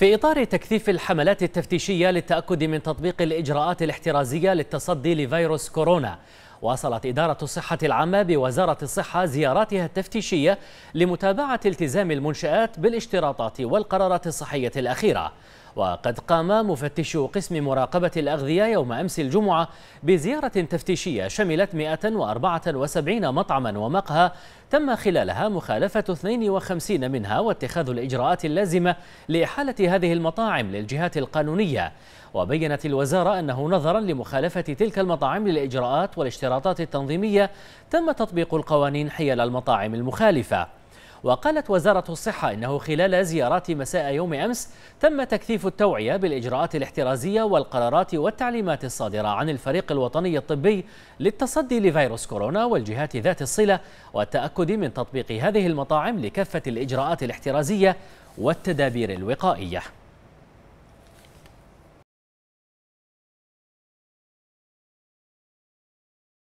في إطار تكثيف الحملات التفتيشية للتأكد من تطبيق الإجراءات الاحترازية للتصدي لفيروس كورونا واصلت إدارة الصحة العامة بوزارة الصحة زياراتها التفتيشية لمتابعة التزام المنشآت بالاشتراطات والقرارات الصحية الأخيرة وقد قام مفتشو قسم مراقبة الأغذية يوم أمس الجمعة بزيارة تفتيشية شملت 174 مطعما ومقهى تم خلالها مخالفة 52 منها واتخاذ الإجراءات اللازمة لإحالة هذه المطاعم للجهات القانونية وبينت الوزارة أنه نظرا لمخالفة تلك المطاعم للإجراءات والاشتراطات التنظيمية تم تطبيق القوانين حيال المطاعم المخالفة وقالت وزارة الصحة إنه خلال زيارات مساء يوم أمس تم تكثيف التوعية بالإجراءات الاحترازية والقرارات والتعليمات الصادرة عن الفريق الوطني الطبي للتصدي لفيروس كورونا والجهات ذات الصلة والتأكد من تطبيق هذه المطاعم لكافة الإجراءات الاحترازية والتدابير الوقائية